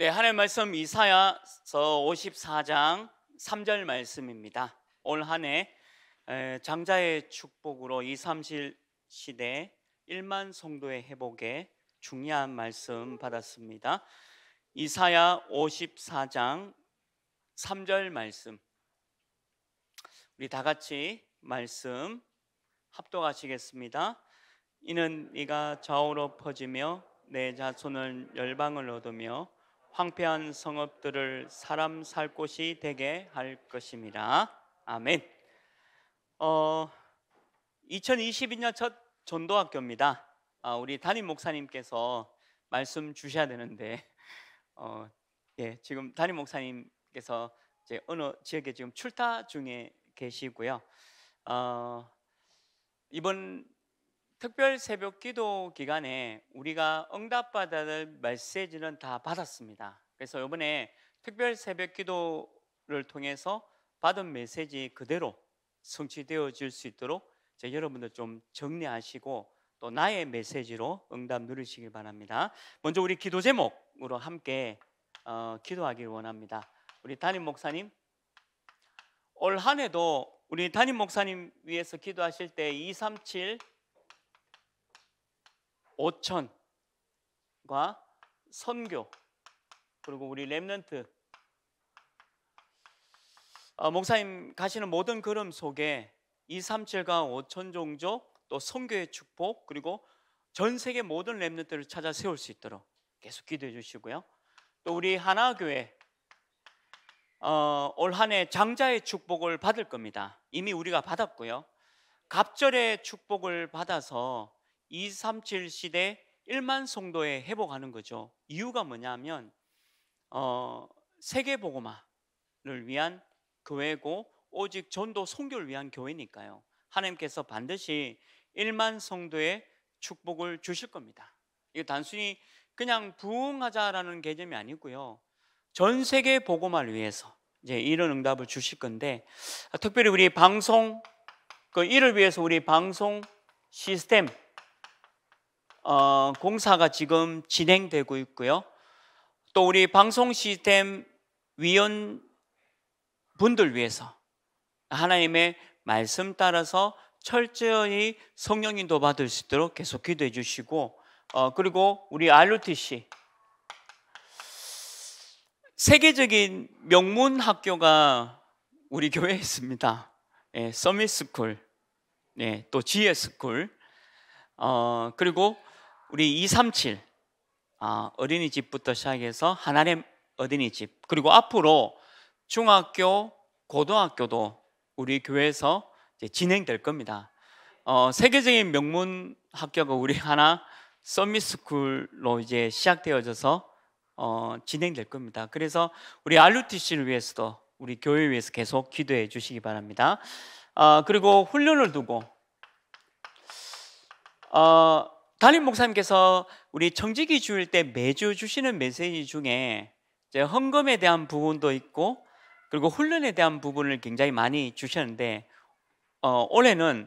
네, 하나님 말씀 이사야서 54장 3절 말씀입니다. 올 한해 장자의 축복으로 2, 3실 시대 1만 성도의 회복에 중요한 말씀 받았습니다. 이사야 54장 3절 말씀. 우리 다 같이 말씀 합독하시겠습니다. 이는 네가 좌우로 퍼지며 내 자손을 열방을 얻으며 황폐한 성읍들을 사람 살 곳이 되게 할 것입니다. 아멘. 어, 2022년 첫 전도학교입니다. 아, 우리 담임 목사님께서 말씀 주셔야 되는데, 어, 예, 지금 담임 목사님께서 이제 어느 지역에 지금 출타 중에 계시고요. 어, 이번 특별 새벽 기도 기간에 우리가 응답받을 메시지는 다 받았습니다. 그래서 이번에 특별 새벽 기도를 통해서 받은 메시지 그대로 성취되어질 수 있도록 제 여러분들 좀 정리하시고 또 나의 메시지로 응답 누리시길 바랍니다. 먼저 우리 기도 제목으로 함께 어, 기도하길 원합니다. 우리 담임 목사님 올 한해도 우리 담임 목사님 위해서 기도하실 때237 5천과 선교 그리고 우리 랩런트 아, 어, 목사님 가시는 모든 걸음 속에 237과 5천 종족 또 선교의 축복 그리고 전 세계 모든 랩런트를 찾아 세울 수 있도록 계속 기도해 주시고요. 또 우리 하나교회 어, 올 한해 장자의 축복을 받을 겁니다. 이미 우리가 받았고요. 갑절의 축복을 받아서 237 시대 1만 송도에 회복하는 거죠. 이유가 뭐냐면 어, 세계 복음화를 위한 교회고 오직 전도 성교를 위한 교회니까요. 하나님께서 반드시 1만 성도의 축복을 주실 겁니다. 이거 단순히 그냥 부흥하자라는 개념이 아니고요. 전 세계 복음화를 위해서 이제 이런 응답을 주실 건데 아, 특별히 우리 방송 그 일을 위해서 우리 방송 시스템 어, 공사가 지금 진행되고 있고요. 또 우리 방송 시스템 위원 분들 위해서 하나님의 말씀 따라서 철저히 성령 인도 받을 수 있도록 계속 기도해 주시고 어, 그리고 우리 RUTC 세계적인 명문 학교가 우리 교회에 있습니다. 예, 서밋스쿨, 예, 또 지혜스쿨, 어, 그리고 우리 237 아, 어린이집부터 시작해서 하나님 어린이집 그리고 앞으로 중학교, 고등학교도 우리 교회에서 진행될 겁니다. 어, 세계적인 명문 학교가 우리 하나 서미스쿨로 이제 시작되어져서 어, 진행될 겁니다. 그래서 우리 RUTC를 위해서도 우리 교회 위해서 계속 기도해 주시기 바랍니다. 어, 그리고 훈련을 두고 어, 담임 목사님께서 우리 청지기 주일 때 매주 주시는 메시지 중에 이제 헌금에 대한 부분도 있고 그리고 훈련에 대한 부분을 굉장히 많이 주셨는데 어, 올해는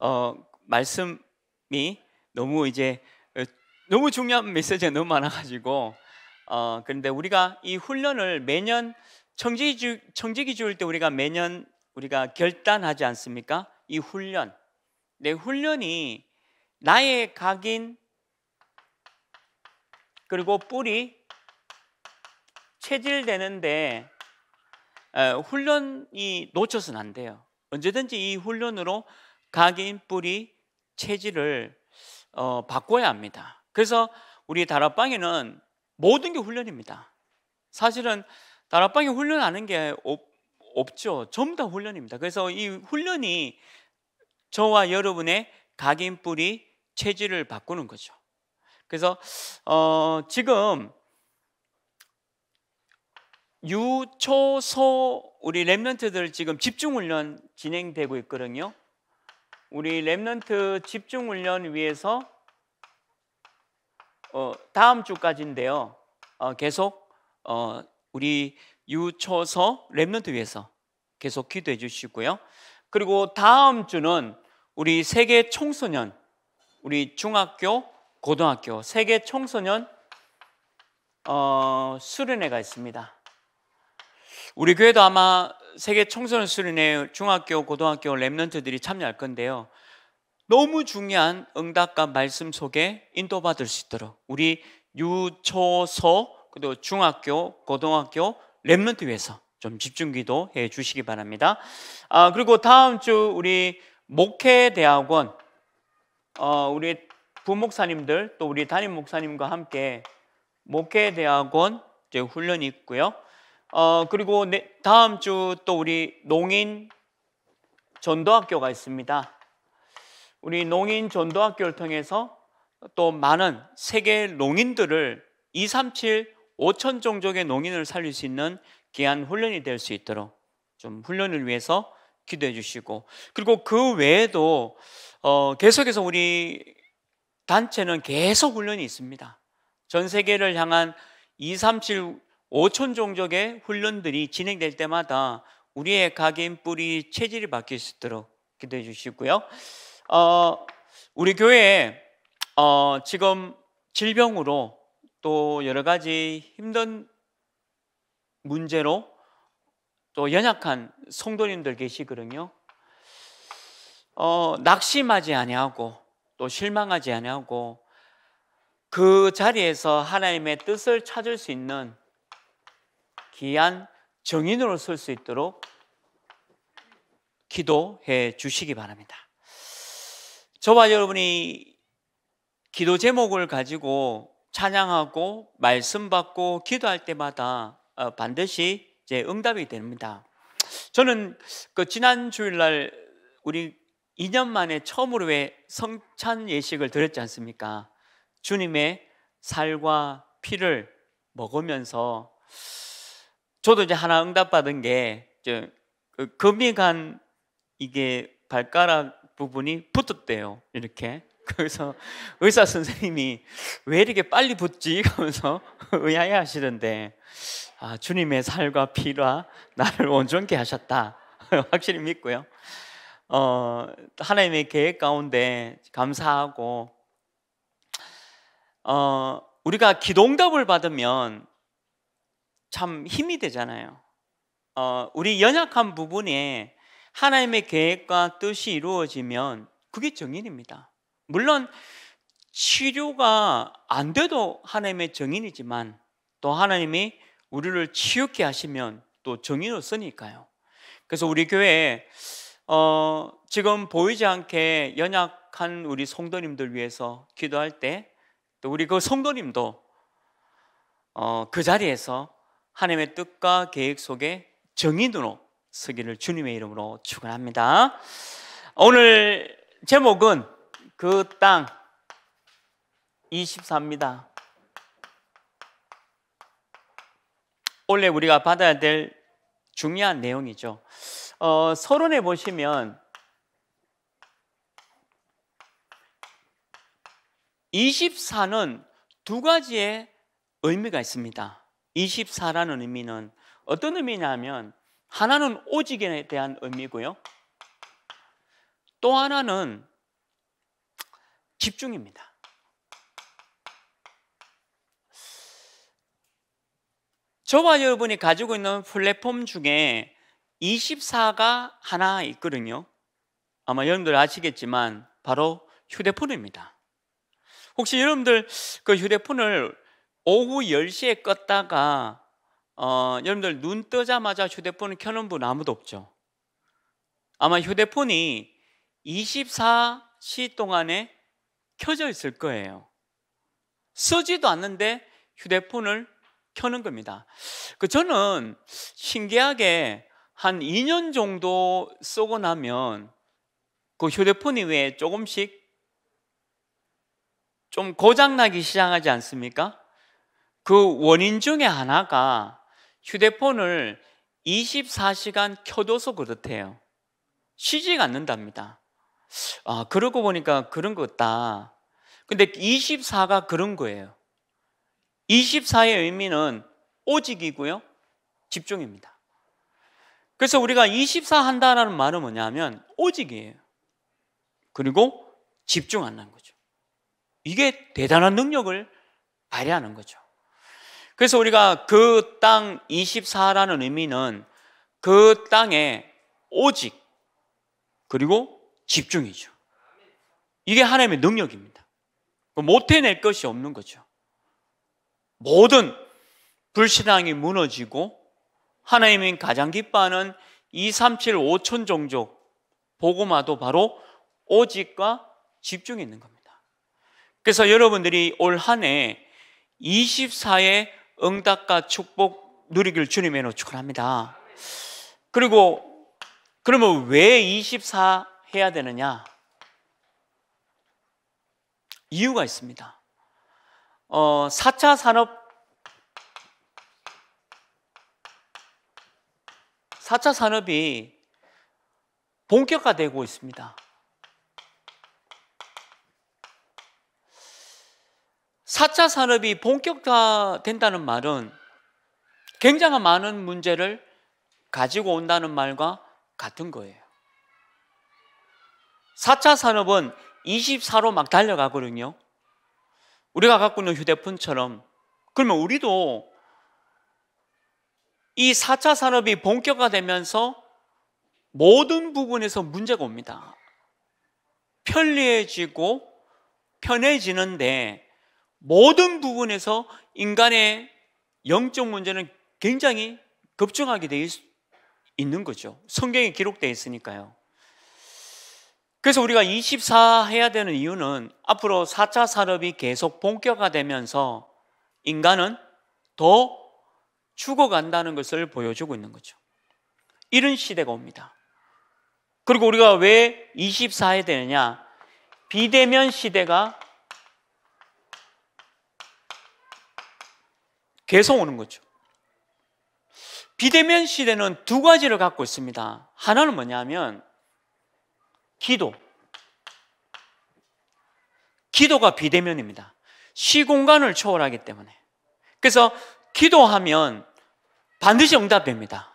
어, 말씀이 너무 이제 어, 너무 중요한 메시지가 너무 많아가지고 어, 그런데 우리가 이 훈련을 매년 청지기, 청지기 주일 때 우리가 매년 우리가 결단하지 않습니까? 이 훈련 내 훈련이 나의 각인 그리고 뿌리 체질되는데 어, 훈련이 놓쳐서는 안 돼요. 언제든지 이 훈련으로 각인 뿌리 체질을 어, 바꿔야 합니다. 그래서 우리 다락방에는 모든 게 훈련입니다. 사실은 다락방에 훈련하는 게 없, 죠 전부 다 훈련입니다. 그래서 이 훈련이 저와 여러분의 각인 뿌리 체질을 바꾸는 거죠. 그래서 어, 지금 유초소 우리 랩런트들 지금 집중훈련 진행되고 있거든요. 우리 랩런트 집중훈련 위해서 어, 다음 주까지인데요. 어, 계속 어, 우리 유초소 랩런트 위해서 계속 기도해 주시고요. 그리고 다음 주는 우리 세계 청소년 우리 중학교, 고등학교 세계 청소년 어, 수련회가 있습니다. 우리 교회도 아마 세계 청소년 수련회 중학교, 고등학교 랩런트들이 참여할 건데요. 너무 중요한 응답과 말씀 속에 인도받을 수 있도록 우리 유초서 그리고 중학교, 고등학교 랩런트 위해서 좀 집중기도 해 주시기 바랍니다. 아, 그리고 다음 주 우리 목회대학원 어, 우리 부목사님들 또 우리 담임 목사님과 함께 목회 대학원 이제 훈련이 있고요. 어, 그리고 네, 다음 주 또 우리 농인 전도학교가 있습니다. 우리 농인 전도학교를 통해서 또 많은 세계 농인들을 237 5천 종족의 농인을 살릴 수 있는 귀한 훈련이 될 수 있도록 좀 훈련을 위해서 기도해 주시고 그리고 그 외에도 어, 계속해서 우리 단체는 계속 훈련이 있습니다. 전 세계를 향한 2, 3, 7, 5천 종족의 훈련들이 진행될 때마다 우리의 각인 뿌리 체질이 바뀔 수 있도록 기도해 주시고요. 어, 우리 교회에 어, 지금 질병으로 또 여러 가지 힘든 문제로 또 연약한 성도님들 계시거든요. 어, 낙심하지 아니하고 또 실망하지 아니하고 그 자리에서 하나님의 뜻을 찾을 수 있는 귀한 정인으로 설 수 있도록 기도해 주시기 바랍니다. 저와 여러분이 기도 제목을 가지고 찬양하고 말씀 받고 기도할 때마다 어, 반드시 제 응답이 됩니다. 저는 그 지난 주일날 우리 2년 만에 처음으로 왜 성찬 예식을 드렸지 않습니까? 주님의 살과 피를 먹으면서 저도 이제 하나 응답받은 게 그 금이 간 이게 발가락 부분이 붙었대요. 이렇게. 그래서 의사 선생님이 왜 이렇게 빨리 붙지? 하면서 의아해 하시던데, 아, 주님의 살과 피라 나를 온전케 하셨다. 확실히 믿고요. 어, 하나님의 계획 가운데 감사하고 어, 우리가 기동답을 받으면 참 힘이 되잖아요. 어, 우리 연약한 부분에 하나님의 계획과 뜻이 이루어지면 그게 정인입니다. 물론 치료가 안 돼도 하나님의 정인이지만 또 하나님이 우리를 치유케 하시면 또 정인으로 쓰니까요. 그래서 우리 교회에 어, 지금 보이지 않게 연약한 우리 성도님들 위해서 기도할 때 또 우리 그 성도님도 어, 그 자리에서 하나님의 뜻과 계획 속에 정의 눈으로 서기를 주님의 이름으로 축원합니다. 오늘 제목은 그 땅 24입니다. 원래 우리가 받아야 될 중요한 내용이죠. 어, 서론에 보시면 24는 두 가지의 의미가 있습니다. 24라는 의미는 어떤 의미냐면 하나는 오직에 대한 의미고요. 또 하나는 집중입니다. 저와 여러분이 가지고 있는 플랫폼 중에 24가 하나 있거든요. 아마 여러분들 아시겠지만 바로 휴대폰입니다. 혹시 여러분들 그 휴대폰을 오후 10시에 껐다가 어, 여러분들 눈 뜨자마자 휴대폰을 켜는 분 아무도 없죠. 아마 휴대폰이 24시 동안에 켜져 있을 거예요. 쓰지도 않는데 휴대폰을 켜는 겁니다. 그 저는 신기하게 한 2년 정도 쓰고 나면 그 휴대폰이 왜 조금씩 좀 고장나기 시작하지 않습니까? 그 원인 중에 하나가 휴대폰을 24시간 켜둬서 그렇대요. 쉬지가 않는답니다. 아, 그러고 보니까 그런 것 같다. 근데 24가 그런 거예요. 24의 의미는 오직이고요. 집중입니다. 그래서 우리가 24 한다라는 말은 뭐냐면 오직이에요. 그리고 집중한다는 거죠. 이게 대단한 능력을 발휘하는 거죠. 그래서 우리가 그 땅 24라는 의미는 그 땅에 오직 그리고 집중이죠. 이게 하나님의 능력입니다. 그 못 해낼 것이 없는 거죠. 모든 불신앙이 무너지고 하나님이 가장 기뻐하는 2, 3, 7, 5천 종족 보고마도 바로 오직과 집중이 있는 겁니다. 그래서 여러분들이 올 한 해 24의 응답과 축복 누리길 주님의 로 축원합니다. 그리고 그러면 왜 24 해야 되느냐? 이유가 있습니다. 어, 4차 산업 4차 산업이 본격화되고 있습니다. 사차 산업이 본격화된다는 말은 굉장히 많은 문제를 가지고 온다는 말과 같은 거예요. 사차 산업은 24로 막 달려가거든요. 우리가 갖고 있는 휴대폰처럼. 그러면 우리도 이 4차 산업이 본격화되면서 모든 부분에서 문제가 옵니다. 편리해지고 편해지는데 모든 부분에서 인간의 영적 문제는 굉장히 급증하게 되어 있는 거죠. 성경에 기록되어 있으니까요. 그래서 우리가 24해야 되는 이유는 앞으로 4차 산업이 계속 본격화되면서 인간은 더 죽어간다는 것을 보여주고 있는 거죠. 이런 시대가 옵니다. 그리고 우리가 왜 24에 되느냐? 비대면 시대가 계속 오는 거죠. 비대면 시대는 두 가지를 갖고 있습니다. 하나는 뭐냐면 기도. 기도가 비대면입니다. 시공간을 초월하기 때문에. 그래서 기도하면 반드시 응답됩니다.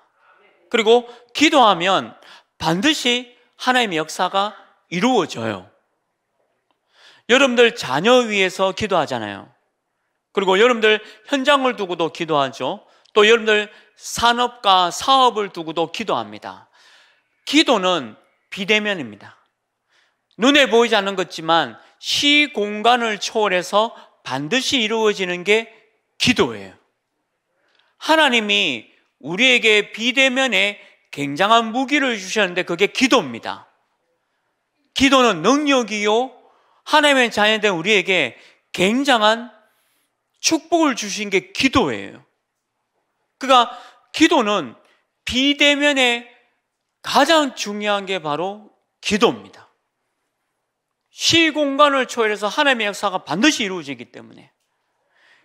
그리고 기도하면 반드시 하나님의 역사가 이루어져요. 여러분들 자녀 위해서 기도하잖아요. 그리고 여러분들 현장을 두고도 기도하죠. 또 여러분들 산업과 사업을 두고도 기도합니다. 기도는 비대면입니다. 눈에 보이지 않는 것지만 시 공간을 초월해서 반드시 이루어지는 게 기도예요. 하나님이 우리에게 비대면에 굉장한 무기를 주셨는데 그게 기도입니다. 기도는 능력이요. 하나님의 자녀된 우리에게 굉장한 축복을 주신 게 기도예요. 그러니까 기도는 비대면에 가장 중요한 게 바로 기도입니다. 시공간을 초월해서 하나님의 역사가 반드시 이루어지기 때문에.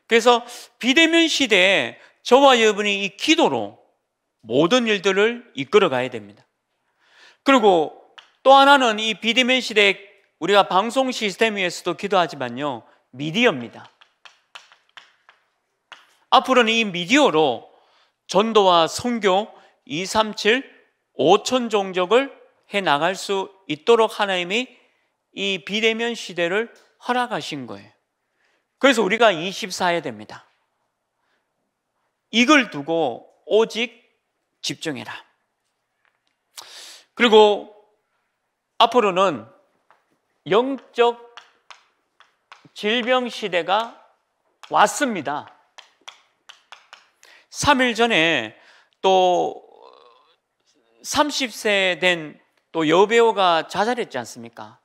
그래서 비대면 시대에 저와 여러분이 이 기도로 모든 일들을 이끌어 가야 됩니다. 그리고 또 하나는 이 비대면 시대 우리가 방송 시스템 위에서도 기도하지만요. 미디어입니다. 앞으로는 이 미디어로 전도와 선교 237 5천 종족을 해 나갈 수 있도록 하나님이 이 비대면 시대를 허락하신 거예요. 그래서 우리가 24해야 됩니다. 이걸 두고 오직 집중해라. 그리고 앞으로는 영적 질병 시대가 왔습니다. 3일 전에 또 30세 된 또 여배우가 자살했지 않습니까?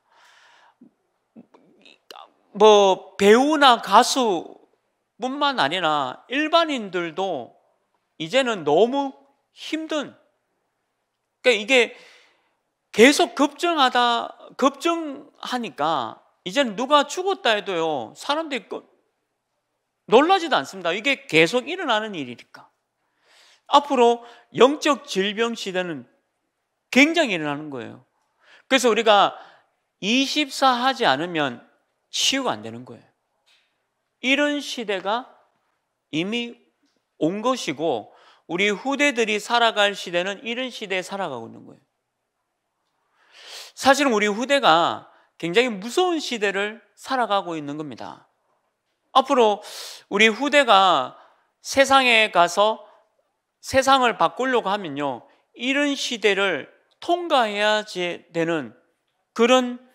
뭐 배우나 가수 뿐만 아니라 일반인들도 이제는 너무 힘든 그러니까 이게 계속 급증하다 급증하니까 이제는 누가 죽었다 해도요 사람들이 그 놀라지도 않습니다. 이게 계속 일어나는 일이니까 앞으로 영적 질병 시대는 굉장히 일어나는 거예요. 그래서 우리가 24 하지 않으면 치유가 안 되는 거예요. 이런 시대가 이미 온 것이고 우리 후대들이 살아갈 시대는 이런 시대에 살아가고 있는 거예요. 사실은 우리 후대가 굉장히 무서운 시대를 살아가고 있는 겁니다. 앞으로 우리 후대가 세상에 가서 세상을 바꾸려고 하면요. 이런 시대를 통과해야 되는 그런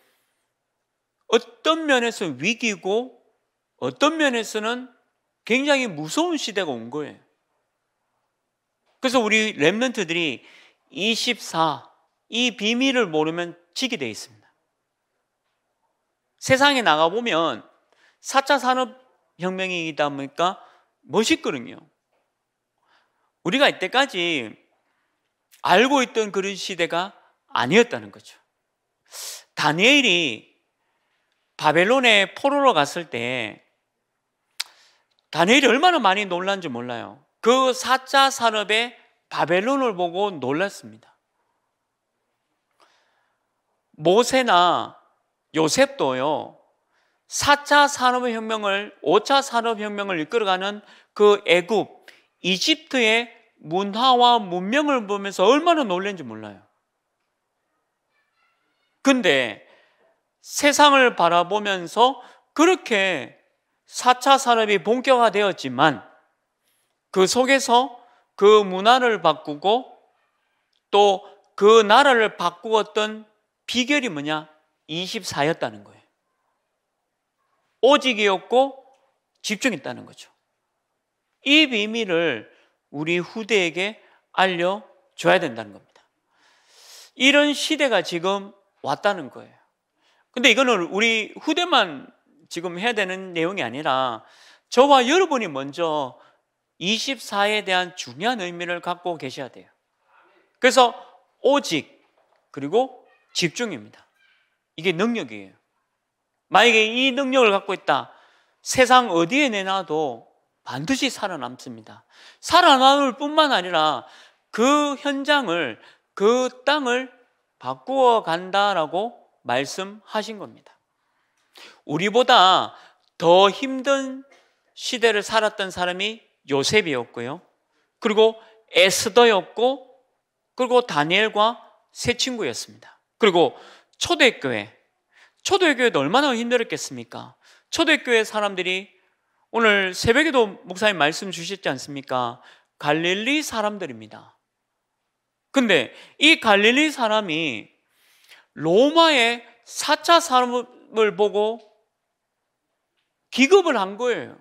어떤 면에서 위기고 어떤 면에서는 굉장히 무서운 시대가 온 거예요. 그래서 우리 랩런트들이 24, 이 비밀을 모르면 지게 되 있습니다. 세상에 나가보면 4차 산업혁명이다 보니까 멋있거든요. 우리가 이때까지 알고 있던 그런 시대가 아니었다는 거죠. 다니엘이 바벨론에 포로로 갔을 때 다니엘이 얼마나 많이 놀란지 몰라요. 그 4차 산업의 바벨론을 보고 놀랐습니다. 모세나 요셉도요, 4차 산업혁명을, 5차 산업혁명을 이끌어가는 그 애굽, 이집트의 문화와 문명을 보면서 얼마나 놀란지 몰라요. 근데 세상을 바라보면서 그렇게 4차 산업이 본격화되었지만 그 속에서 그 문화를 바꾸고 또 그 나라를 바꾸었던 비결이 뭐냐? 24였다는 거예요. 오직이었고 집중했다는 거죠. 이 비밀을 우리 후대에게 알려줘야 된다는 겁니다. 이런 시대가 지금 왔다는 거예요. 근데 이거는 우리 후대만 지금 해야 되는 내용이 아니라 저와 여러분이 먼저 24에 대한 중요한 의미를 갖고 계셔야 돼요. 그래서 오직 그리고 집중입니다. 이게 능력이에요. 만약에 이 능력을 갖고 있다. 세상 어디에 내놔도 반드시 살아남습니다. 살아남을 뿐만 아니라 그 현장을, 그 땅을 바꾸어 간다라고 말씀하신 겁니다. 우리보다 더 힘든 시대를 살았던 사람이 요셉이었고요. 그리고 에스더였고, 그리고 다니엘과 세 친구였습니다. 그리고 초대교회. 초대교회도 얼마나 힘들었겠습니까? 초대교회 사람들이 오늘 새벽에도 목사님 말씀 주셨지 않습니까? 갈릴리 사람들입니다. 근데 이 갈릴리 사람이 로마의 4차 산업을 보고 기급을 한 거예요.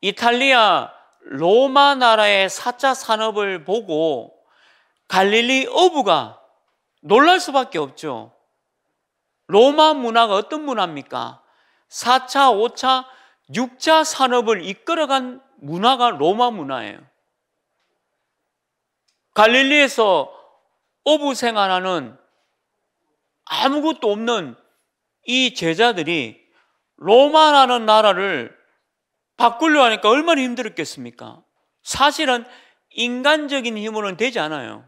이탈리아 로마 나라의 사자 산업을 보고 갈릴리 어부가 놀랄 수밖에 없죠. 로마 문화가 어떤 문화입니까? 4차, 5차, 6차 산업을 이끌어간 문화가 로마 문화예요. 갈릴리에서 어부 생활하는 아무것도 없는 이 제자들이 로마라는 나라를 바꾸려 하니까 얼마나 힘들었겠습니까? 사실은 인간적인 힘으로는 되지 않아요.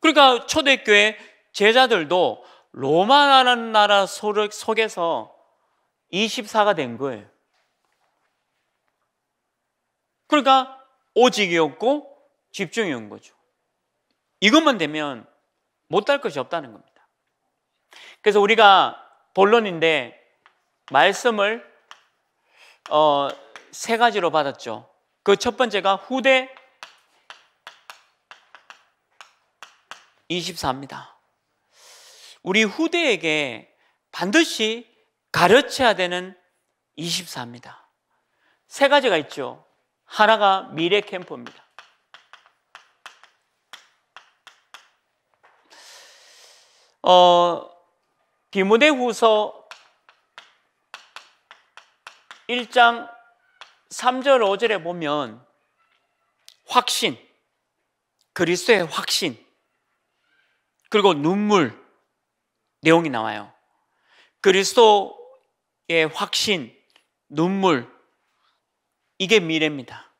그러니까 초대교회 제자들도 로마라는 나라 속에서 24가 된 거예요. 그러니까 오직이었고 집중이 온 거죠. 이것만 되면 못할 것이 없다는 겁니다. 그래서 우리가 본론인데 말씀을 어, 세 가지로 받았죠. 그 첫 번째가 후대 24입니다. 우리 후대에게 반드시 가르쳐야 되는 24입니다. 세 가지가 있죠. 하나가 미래 캠프입니다. 어, 디모데후서 1장 3절 5절에 보면 확신, 그리스도의 확신, 그리고 눈물 내용이 나와요. 그리스도의 확신, 눈물, 이게 미래입니다.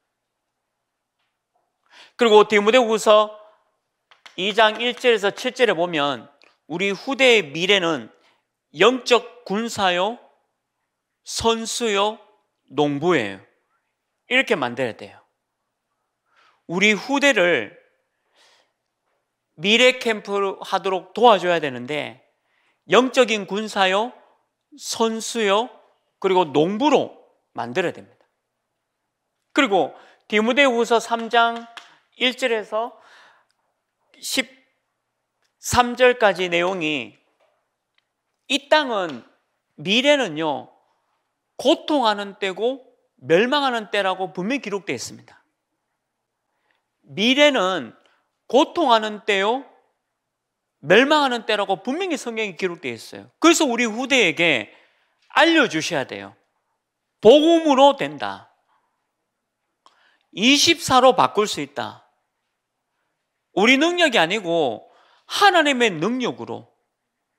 그리고 디모데후서 2장 1절에서 7절에 보면 우리 후대의 미래는 영적 군사요, 선수요, 농부예요. 이렇게 만들어야 돼요. 우리 후대를 미래 캠프 하도록 도와줘야 되는데 영적인 군사요, 선수요, 그리고 농부로 만들어야 됩니다. 그리고 디모데후서 3장 1절에서 13절까지 내용이 이 땅은 미래는요. 고통하는 때고 멸망하는 때라고 분명히 기록되어 있습니다. 미래는 고통하는 때요, 멸망하는 때라고 분명히 성경에 기록되어 있어요. 그래서 우리 후대에게 알려주셔야 돼요. 복음으로 된다. 24로 바꿀 수 있다. 우리 능력이 아니고 하나님의 능력으로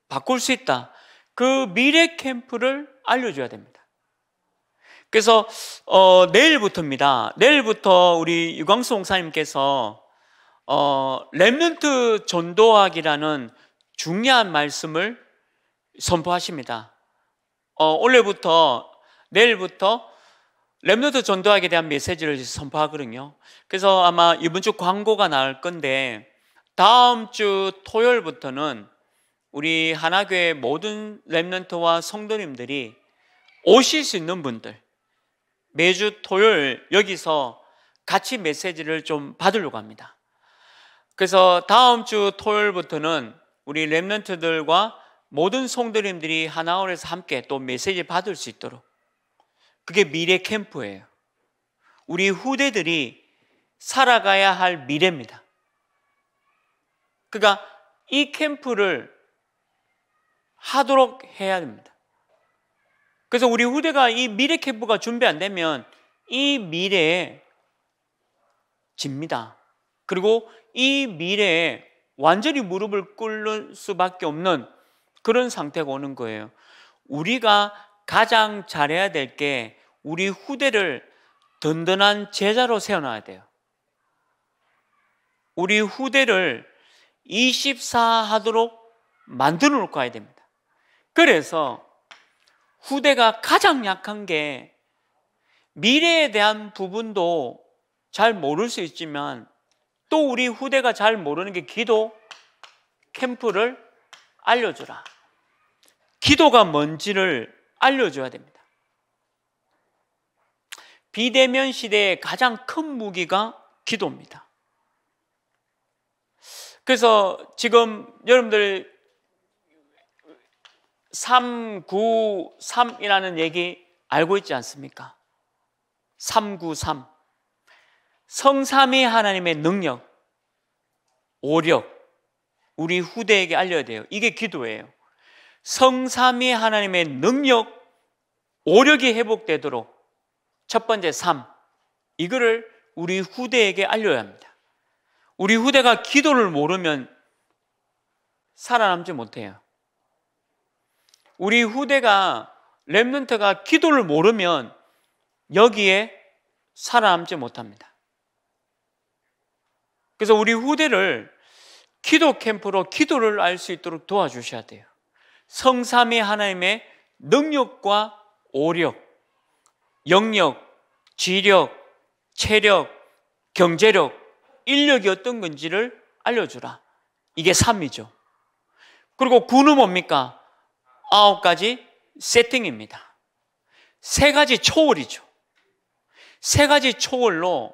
바꿀 수 있다. 그 미래 캠프를 알려줘야 됩니다. 그래서 어, 내일부터입니다. 내일부터 우리 유광수 홍사님께서 어, 렘넌트 전도학이라는 중요한 말씀을 선포하십니다. 어, 오늘부터 내일부터 렘넌트 전도학에 대한 메시지를 선포하거든요. 그래서 아마 이번 주 광고가 나올 건데 다음 주 토요일부터는 우리 하나교회 모든 렘넌트와 성도님들이 오실 수 있는 분들 매주 토요일 여기서 같이 메시지를 좀 받으려고 합니다. 그래서 다음 주 토요일부터는 우리 랩런트들과 모든 송도님들이 하나원에서 함께 또 메시지 받을 수 있도록 그게 미래 캠프예요. 우리 후대들이 살아가야 할 미래입니다. 그러니까 이 캠프를 하도록 해야 됩니다. 그래서 우리 후대가 이 미래 캠프가 준비 안 되면 이 미래에 집니다. 그리고 이 미래에 완전히 무릎을 꿇는 수밖에 없는 그런 상태가 오는 거예요. 우리가 가장 잘해야 될 게 우리 후대를 든든한 제자로 세워놔야 돼요. 우리 후대를 24 하도록 만들어 놓고 가야 됩니다. 그래서 후대가 가장 약한 게 미래에 대한 부분도 잘 모를 수 있지만 또 우리 후대가 잘 모르는 게 기도 캠프를 알려주라. 기도가 뭔지를 알려줘야 됩니다. 비대면 시대의 가장 큰 무기가 기도입니다. 그래서 지금 여러분들 393이라는 얘기 알고 있지 않습니까? 393. 성삼위 하나님의 능력, 오력, 우리 후대에게 알려야 돼요. 이게 기도예요. 성삼위 하나님의 능력, 오력이 회복되도록 첫 번째 삶, 이거를 우리 후대에게 알려야 합니다. 우리 후대가 기도를 모르면 살아남지 못해요. 우리 후대가 렘넌트가 기도를 모르면 여기에 살아남지 못합니다. 그래서 우리 후대를 기도 캠프로 기도를 알 수 있도록 도와주셔야 돼요. 성삼위 하나님의 능력과 오력, 영력, 지력, 체력, 경제력, 인력이 어떤 건지를 알려주라. 이게 3이죠. 그리고 구는 뭡니까? 아홉 가지 세팅입니다. 세 가지 초월이죠. 세 가지 초월로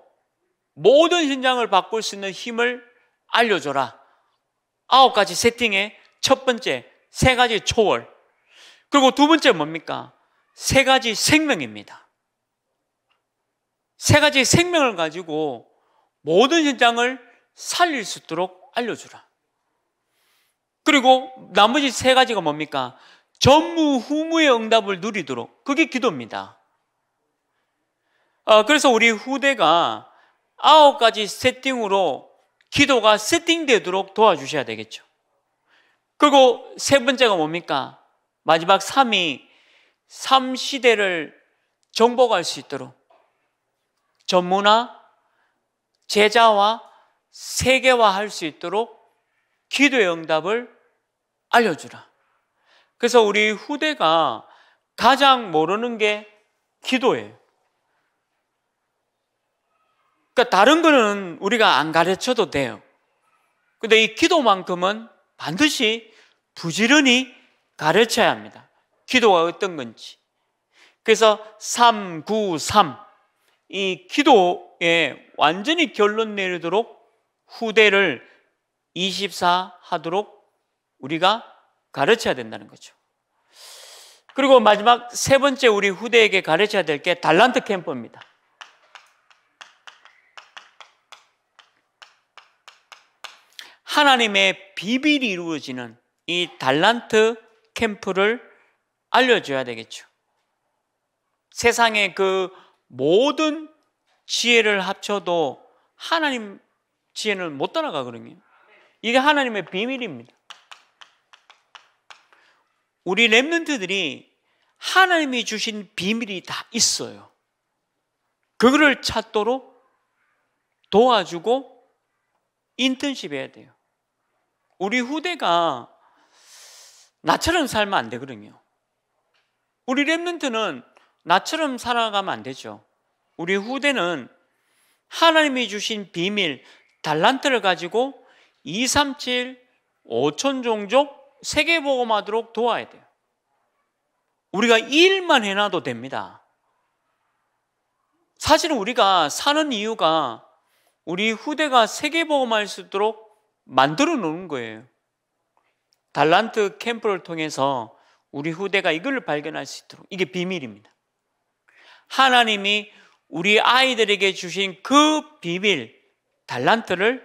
모든 현장을 바꿀 수 있는 힘을 알려줘라. 아홉 가지 세팅의 첫 번째 세 가지 초월. 그리고 두 번째 뭡니까? 세 가지 생명입니다. 세 가지 생명을 가지고 모든 현장을 살릴 수 있도록 알려주라. 그리고 나머지 세 가지가 뭡니까? 전무후무의 응답을 누리도록 그게 기도입니다. 아, 그래서 우리 후대가 아홉 가지 세팅으로 기도가 세팅되도록 도와주셔야 되겠죠. 그리고 세 번째가 뭡니까? 마지막 3이 3시대를 정복할 수 있도록 전문화, 제자와 세계화할 수 있도록 기도의 응답을 알려주라. 그래서 우리 후대가 가장 모르는 게 기도예요. 그러니까 다른 거는 우리가 안 가르쳐도 돼요. 근데 이 기도만큼은 반드시 부지런히 가르쳐야 합니다. 기도가 어떤 건지. 그래서 393. 이 기도에 완전히 결론 내리도록 후대를 24 하도록 우리가 가르쳐야 된다는 거죠. 그리고 마지막 세 번째 우리 후대에게 가르쳐야 될 게 달란트 캠프입니다. 하나님의 비밀이 이루어지는 이 달란트 캠프를 알려줘야 되겠죠. 세상의 그 모든 지혜를 합쳐도 하나님 지혜는 못 따라가거든요. 이게 하나님의 비밀입니다. 우리 랩런트들이 하나님이 주신 비밀이 다 있어요. 그거를 찾도록 도와주고 인턴십 해야 돼요. 우리 후대가 나처럼 살면 안 되거든요. 우리 랩런트는 나처럼 살아가면 안 되죠. 우리 후대는 하나님이 주신 비밀, 달란트를 가지고 237, 5천 종족 세계보험하도록 도와야 돼요. 우리가 일만 해놔도 됩니다. 사실은 우리가 사는 이유가 우리 후대가 세계보험할 수 있도록 만들어 놓은 거예요. 달란트 캠프를 통해서 우리 후대가 이걸 발견할 수 있도록 이게 비밀입니다. 하나님이 우리 아이들에게 주신 그 비밀 달란트를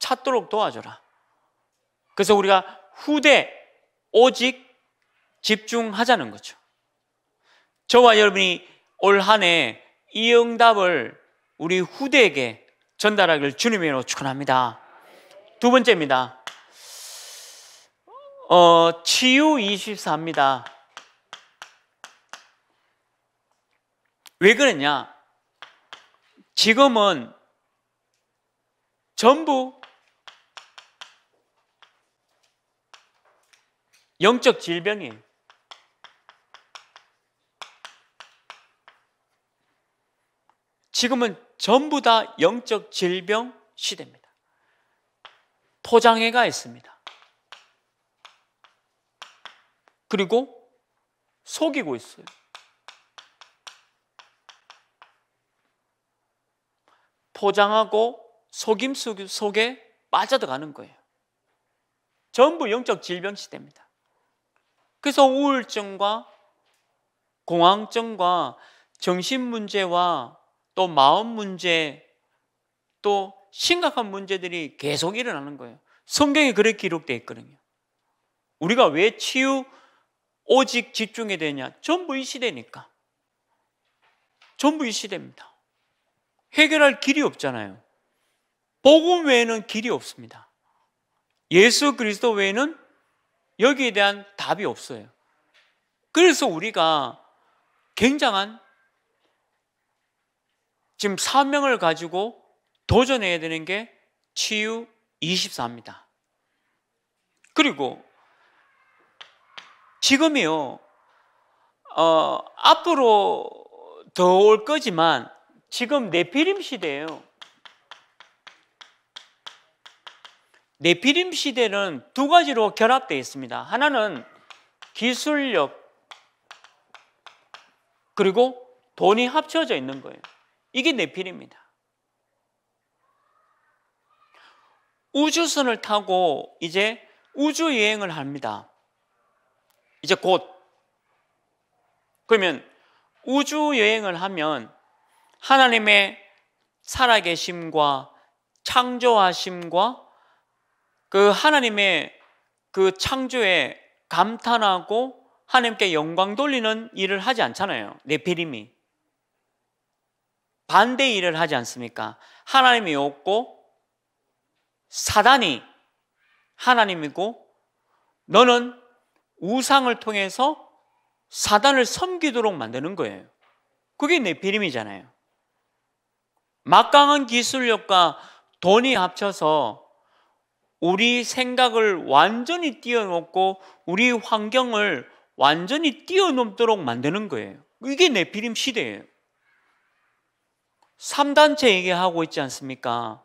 찾도록 도와줘라. 그래서 우리가 후대 오직 집중하자는 거죠. 저와 여러분이 올 한해 이 응답을 우리 후대에게 전달하기를 주님으로 축원합니다. 두 번째입니다. 어, 치유 24입니다. 왜 그러냐? 지금은 전부 영적 질병이에요. 지금은 전부 다 영적 질병 시대입니다. 포장해가 있습니다. 그리고 속이고 있어요. 포장하고 속임 속에 빠져들어가는 거예요. 전부 영적 질병 시대입니다. 그래서 우울증과 공황증과 정신 문제와 또 마음 문제 또 심각한 문제들이 계속 일어나는 거예요. 성경에 그렇게 기록되어 있거든요. 우리가 왜 치유 오직 집중이 되냐? 전부 이 시대니까. 전부 이 시대입니다. 해결할 길이 없잖아요. 복음 외에는 길이 없습니다. 예수 그리스도 외에는 여기에 대한 답이 없어요. 그래서 우리가 굉장한 지금 사명을 가지고 도전해야 되는 게 치유 24입니다. 그리고 지금이요, 어, 앞으로 더 올 거지만 지금 내피림 시대예요. 네피림 시대는 두 가지로 결합되어 있습니다. 하나는 기술력 그리고 돈이 합쳐져 있는 거예요. 이게 네피림입니다. 우주선을 타고 이제 우주 여행을 합니다. 이제 곧 그러면 우주 여행을 하면 하나님의 살아계심과 창조하심과 그 하나님의 그 창조에 감탄하고 하나님께 영광 돌리는 일을 하지 않잖아요. 내피림이 반대 일을 하지 않습니까? 하나님이 없고 사단이 하나님이고 너는 우상을 통해서 사단을 섬기도록 만드는 거예요. 그게 내피림이잖아요 막강한 기술력과 돈이 합쳐서 우리 생각을 완전히 뛰어넘고 우리 환경을 완전히 뛰어넘도록 만드는 거예요. 이게 네피림 시대예요. 3단체 얘기하고 있지 않습니까?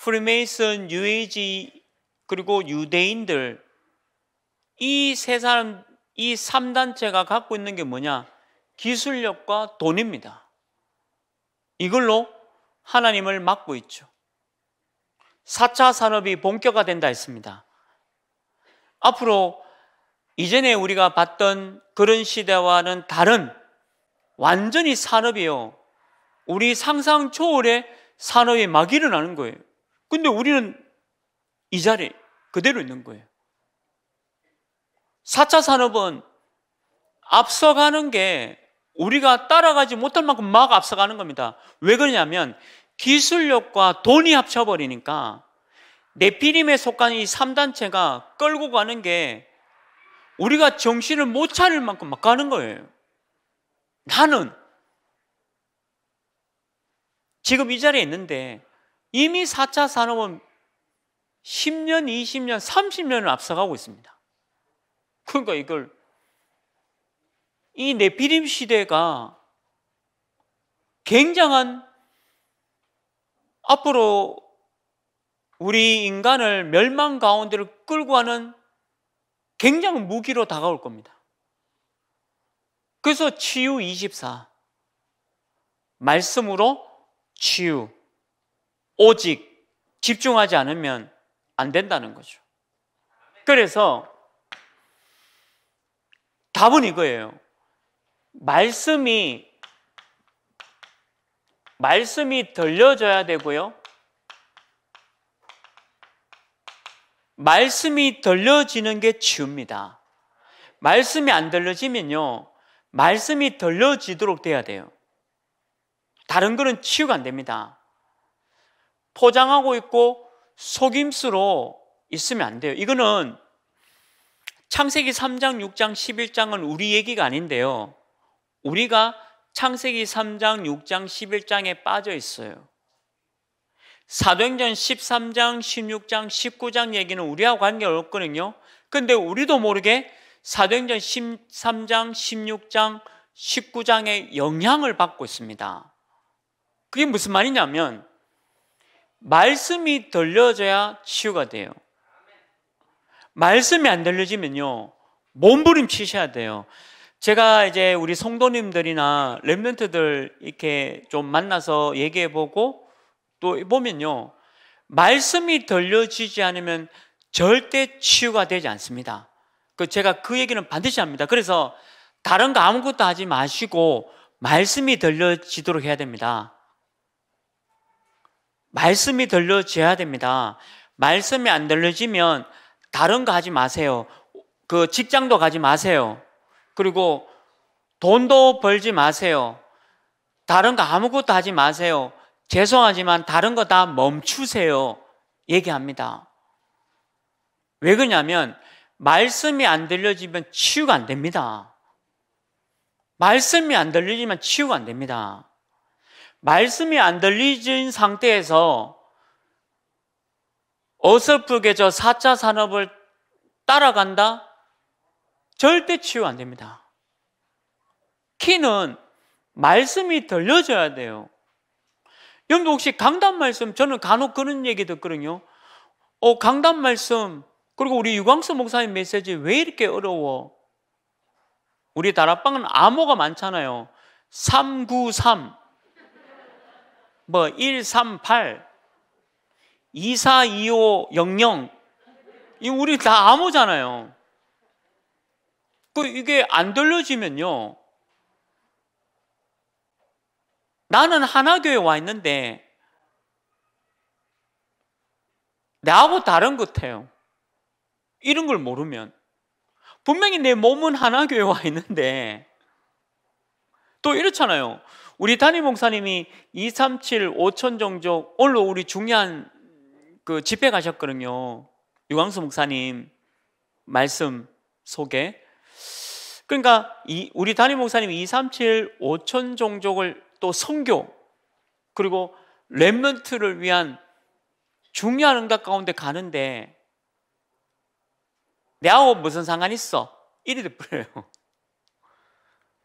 프리메이슨, 유에이지, 그리고 유대인들 이 세 사람, 이 3단체가 갖고 있는 게 뭐냐? 기술력과 돈입니다. 이걸로 하나님을 막고 있죠. 4차 산업이 본격화된다 했습니다. 앞으로 이전에 우리가 봤던 그런 시대와는 다른 완전히 산업이요. 우리 상상 초월의 산업이 막 일어나는 거예요. 근데 우리는 이 자리 그대로 있는 거예요. 4차 산업은 앞서가는 게 우리가 따라가지 못할 만큼 막 앞서가는 겁니다. 왜 그러냐면 기술력과 돈이 합쳐버리니까 네피림에 속한 이 3단체가 끌고 가는 게 우리가 정신을 못 차릴 만큼 막 가는 거예요. 나는 지금 이 자리에 있는데 이미 4차 산업은 10년, 20년, 30년을 앞서가고 있습니다. 그러니까 이걸 이 네피림 시대가 굉장한 앞으로 우리 인간을 멸망 가운데를 끌고 가는 굉장히 무기로 다가올 겁니다. 그래서 치유 24. 말씀으로 치유. 오직 집중하지 않으면 안 된다는 거죠. 그래서 답은 이거예요. 말씀이 말씀이 들려져야 되고요. 말씀이 들려지는 게치입니다 말씀이 안 들려지면요. 말씀이 들려지도록 돼야 돼요. 다른 거는 치유가 안 됩니다. 포장하고 있고 속임수로 있으면 안 돼요. 이거는 창세기 3장, 6장, 11장은 우리 얘기가 아닌데요. 우리가 창세기 3장, 6장, 11장에 빠져 있어요. 사도행전 13장, 16장, 19장 얘기는 우리와 관계 없거든요. 근데 우리도 모르게 사도행전 13장, 16장, 19장의 영향을 받고 있습니다. 그게 무슨 말이냐면 말씀이 들려져야 치유가 돼요. 말씀이 안 들려지면요. 몸부림치셔야 돼요. 제가 이제 우리 성도님들이나 랩런트들 이렇게 좀 만나서 얘기해보고 또 보면요. 말씀이 들려지지 않으면 절대 치유가 되지 않습니다. 그 제가 그 얘기는 반드시 합니다. 그래서 다른 거 아무것도 하지 마시고 말씀이 들려지도록 해야 됩니다. 말씀이 들려져야 됩니다. 말씀이 안 들려지면 다른 거 하지 마세요. 그 직장도 가지 마세요. 그리고 돈도 벌지 마세요. 다른 거 아무것도 하지 마세요. 죄송하지만 다른 거 다 멈추세요. 얘기합니다. 왜 그러냐면, 말씀이 안 들려지면 치유가 안 됩니다. 말씀이 안 들리지만 치유가 안 됩니다. 말씀이 안 들리진 상태에서 어설프게 저 4차 산업을 따라간다? 절대 치유 안 됩니다. 키는 말씀이 들려져야 돼요. 여러분 혹시 강단 말씀 저는 간혹 그런 얘기 듣거든요. 어 강단 말씀 그리고 우리 유광수 목사님 메시지 왜 이렇게 어려워? 우리 다락방은 암호가 많잖아요. 393, 뭐 138, 2 4 2 5 0이 우리 다 암호잖아요. 그 이게 안 들려지면요. 나는 하나교회 와 있는데 나하고 다른 것 같아요. 이런 걸 모르면 분명히 내 몸은 하나교회 와 있는데 또 이렇잖아요. 우리 담임 목사님이 237 5천 종족 오늘 우리 중요한 그 집회 가셨거든요. 유광수 목사님 말씀 소개 그러니까 우리 담임 목사님 237 5천 종족을 또성교 그리고 렘먼트를 위한 중요한 응답 가운데 가는데 내하고 무슨 상관 있어? 이리 도버려요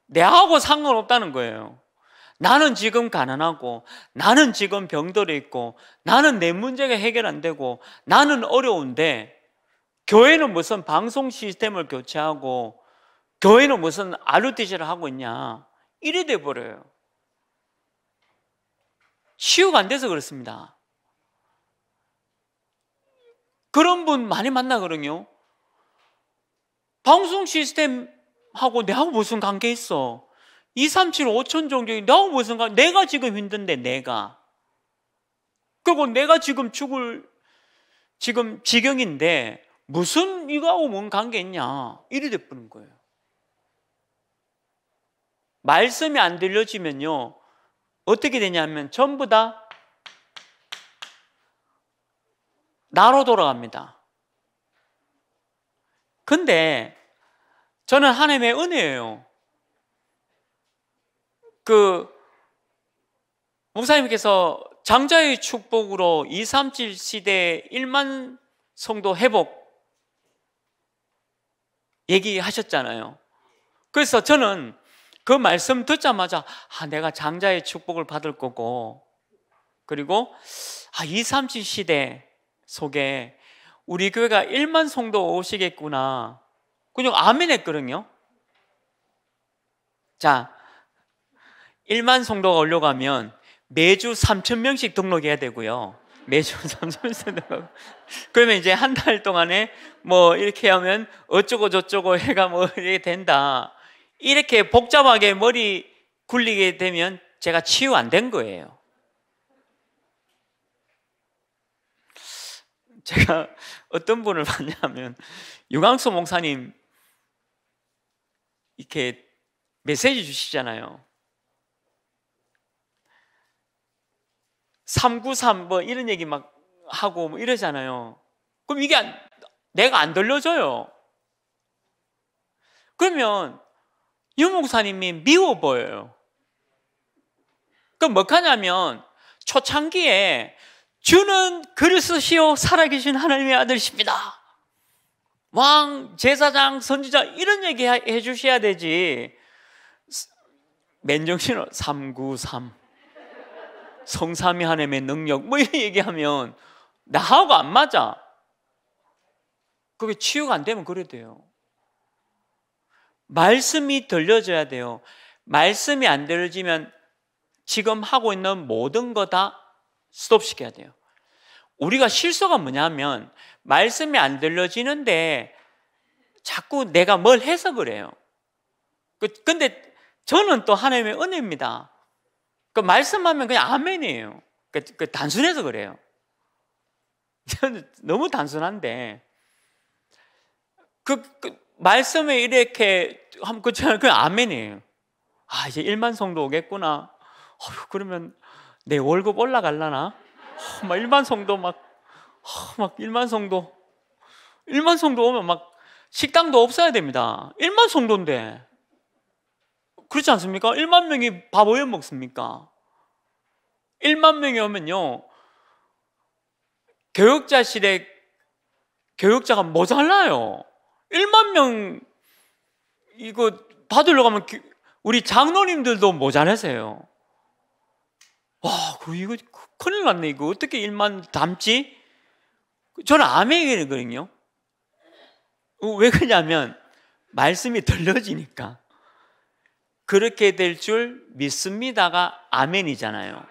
내하고 상관없다는 거예요. 나는 지금 가난하고 나는 지금 병들어 있고 나는 내 문제가 해결 안 되고 나는 어려운데 교회는 무슨 방송 시스템을 교체하고 교회는 무슨 아르디지를 하고 있냐 이래 돼 버려요. 치유가 안 돼서 그렇습니다. 그런 분 많이 만나거든요. 방송 시스템하고 내하고 무슨 관계 있어? 2, 3, 7, 5천 종족이 나하고 무슨 관계? 내가 지금 힘든데 내가. 그리고 내가 지금 죽을 지금 지경인데 무슨 이거하고 뭔 관계 있냐? 이래 돼버린 거예요. 말씀이 안 들려지면요. 어떻게 되냐면 전부 다 나로 돌아갑니다. 근데 저는 하나님의 은혜예요. 그 목사님께서 장자의 축복으로 237 시대 1만 성도 회복 얘기하셨잖아요. 그래서 저는 그 말씀 듣자마자 아, 내가 장자의 축복을 받을 거고 그리고 아, 2, 30 시대 속에 우리 교회가 1만 성도 오시겠구나. 그냥 아멘 했거든요. 자, 1만 성도가 올려가면 매주 3천 명씩 등록해야 되고요. 매주 3천 명씩 등록. 그러면 이제 한 달 동안에 뭐 이렇게 하면 어쩌고 저쩌고 해가 뭐이게 된다. 이렇게 복잡하게 머리 굴리게 되면 제가 치유 안 된 거예요. 제가 어떤 분을 봤냐면 유광수 목사님 이렇게 메시지 주시잖아요. 393뭐 이런 얘기 막 하고 뭐 이러잖아요. 그럼 이게 안, 내가 안 들려줘요. 그러면 유목사님이 미워 보여요. 그럼 뭐하냐면 초창기에 주는 그리스시오 살아계신 하나님의 아들십니다 왕, 제사장, 선지자 이런 얘기 해 주셔야 되지. 맨정신으로 393 성삼위 하나님의 능력 뭐 이런 얘기하면 나하고 안 맞아. 그게 치유가 안 되면 그래도 돼요. 말씀이 들려져야 돼요. 말씀이 안 들려지면 지금 하고 있는 모든 거 다 스톱시켜야 돼요. 우리가 실수가 뭐냐면 말씀이 안 들려지는데 자꾸 내가 뭘 해서 그래요. 그, 근데 저는 또 하나님의 은혜입니다. 그 말씀하면 그냥 아멘이에요. 그, 그 단순해서 그래요. 너무 단순한데 그, 그 말씀에 이렇게 하면 그냥 그 아멘이에요. 아, 이제 1만 성도 오겠구나. 어휴, 그러면 내 월급 올라갈라나? 어, 막 1만 성도 막, 어, 1만 성도. 1만 성도 오면 막 식당도 없어야 됩니다. 1만 성도인데. 그렇지 않습니까? 1만 명이 밥어디 먹습니까? 1만 명이 오면요. 교육자실에 교육자가 모자라요. 1만 명 이거 받으려고 하면 우리 장로님들도 모자라세요. 와, 그 이거 그 큰일 났네. 이거 어떻게 1만 담지? 저는 아멘이거든요. 어, 왜 그러냐면 말씀이 들려지니까 그렇게 될 줄 믿습니다가 아멘이잖아요.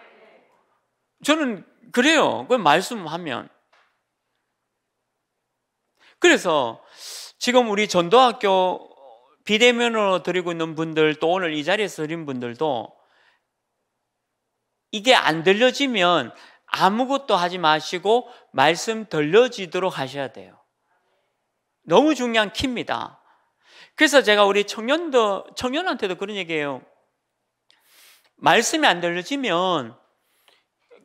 저는 그래요. 그 말씀하면 그래서 지금 우리 전도학교 비대면으로 드리고 있는 분들 또 오늘 이 자리에서 드린 분들도 이게 안 들려지면 아무것도 하지 마시고 말씀 들려지도록 하셔야 돼요. 너무 중요한 키입니다. 그래서 제가 우리 청년도, 청년한테도 그런 얘기예요. 말씀이 안 들려지면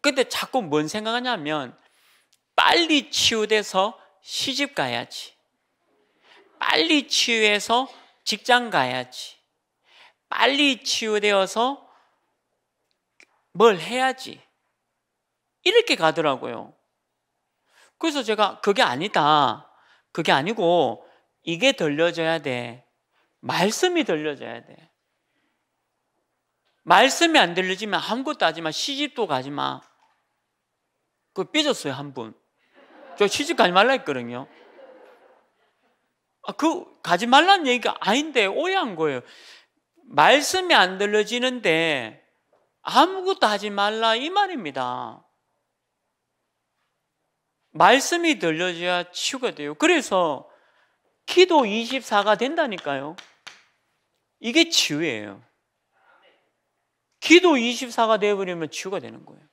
근데 자꾸 뭔 생각하냐면 빨리 치유돼서 시집 가야지. 빨리 치유해서 직장 가야지. 빨리 치유되어서 뭘 해야지. 이렇게 가더라고요. 그래서 제가 그게 아니다. 그게 아니고 이게 들려져야 돼. 말씀이 들려져야 돼. 말씀이 안 들려지면 아무것도 하지 마. 시집도 가지 마. 그 삐졌어요, 한 분. 저 시집 가지 말라 했거든요. 아, 그 가지 말라는 얘기가 아닌데 오해한 거예요. 말씀이 안 들려지는데 아무것도 하지 말라 이 말입니다. 말씀이 들려져야 치유가 돼요. 그래서 기도 24가 된다니까요. 이게 치유예요. 기도 24가 되어버리면 치유가 되는 거예요.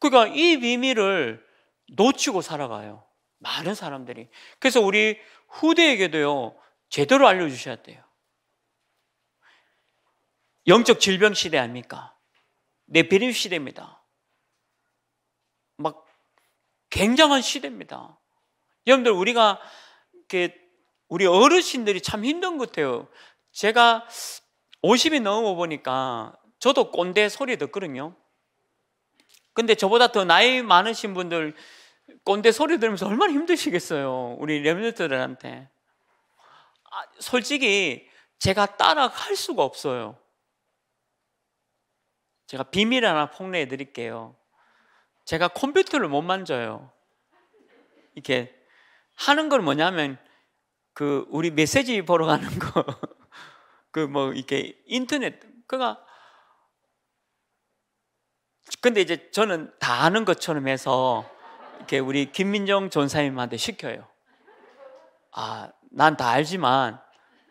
그러니까 이 비밀을 놓치고 살아가요. 많은 사람들이. 그래서 우리 후대에게도요, 제대로 알려주셔야 돼요. 영적 질병 시대 아닙니까? 내피림 시대입니다. 막 굉장한 시대입니다. 여러분들 우리가 이렇게 그 우리 어르신들이 참 힘든 것 같아요. 제가 50이 넘어 보니까 저도 꼰대 소리 듣거든요. 근데 저보다 더 나이 많으신 분들 꼰대 소리 들으면서 얼마나 힘드시겠어요. 우리 렘넌트들한테. 아, 솔직히 제가 따라갈 수가 없어요. 제가 비밀 하나 폭로해 드릴게요. 제가 컴퓨터를 못 만져요. 이렇게 하는 건 뭐냐면 그 우리 메시지 보러 가는 거. 그 뭐 이렇게 인터넷 그가 그러니까 근데 이제 저는 다 아는 것처럼 해서 이렇게 우리 김민정 전사님한테 시켜요. 아, 난 다 알지만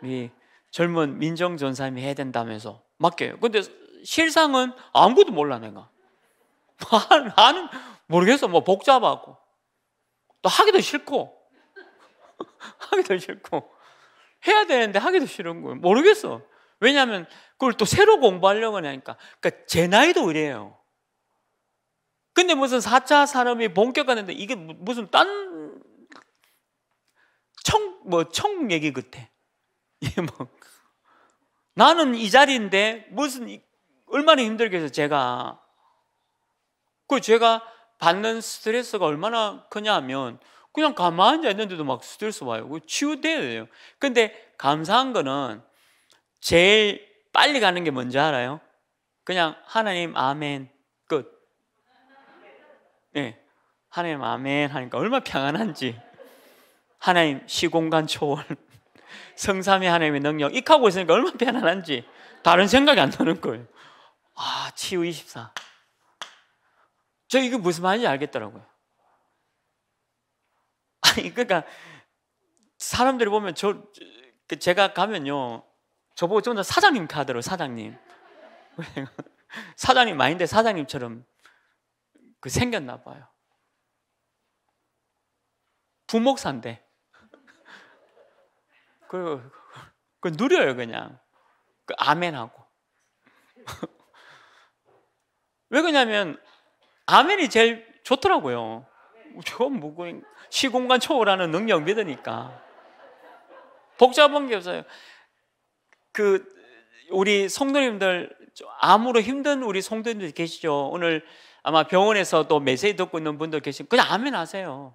우리 젊은 민정 전사님이 해야 된다면서 맡겨요. 근데 실상은 아무것도 몰라 내가. 나는 모르겠어. 뭐 복잡하고 또 하기도 싫고 하기도 싫고 해야 되는데 하기도 싫은 거예요. 모르겠어. 왜냐하면 그걸 또 새로 공부하려고 하니까 그러니까 제 나이도 이래요. 근데 무슨 4차 산업이 본격화되는데 이게 무슨 딴 청, 뭐, 청 얘기 같아. 이게 뭐, 나는 이 자리인데 무슨, 얼마나 힘들겠어, 제가. 그 제가 받는 스트레스가 얼마나 크냐 하면 그냥 가만히 앉아있는데도 막 스트레스 와요. 그 치유돼야 돼요. 근데 감사한 거는 제일 빨리 가는 게 뭔지 알아요? 그냥 하나님 아멘. 예. 하나님 아멘 하니까 얼마나 평안한지. 하나님 시공간 초월 성삼위 하나님의 능력 익하고 있으니까 얼마나 편안한지 다른 생각이 안 드는 거예요. 아, 치유 24. 저 이게 무슨 말인지 알겠더라고요. 아니, 그러니까 사람들이 보면 저 그 제가 가면요. 저보고 좀더 사장님 카드로 사장님. 사장님 마인드 사장님처럼 그 생겼나 봐요. 부목사인데. 그, 그 누려요, 그냥. 그 아멘하고. 왜 그러냐면, 아멘이 제일 좋더라고요. 저건 뭐 그 시공간 초월하는 능력 믿으니까. 복잡한 게 없어요. 그, 우리 성도님들, 암으로 힘든 우리 성도님들 계시죠? 오늘 아마 병원에서도 메시지 듣고 있는 분들 계시면 그냥 아멘 하세요.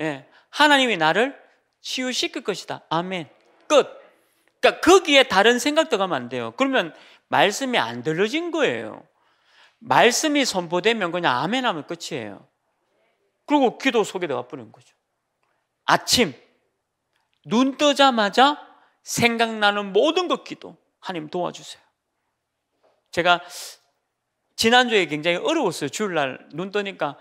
예. 하나님이 나를 치유시킬 것이다. 아멘. 끝. 그러니까 거기에 다른 생각 들가면안 돼요. 그러면 말씀이 안 들려진 거예요. 말씀이 선포되면 그냥 아멘 하면 끝이에요. 그리고 기도 속에 들어 버리는 거죠. 아침, 눈 뜨자마자 생각나는 모든 것 기도. 하나님 도와주세요. 제가 지난주에 굉장히 어려웠어요. 주일날 눈떠니까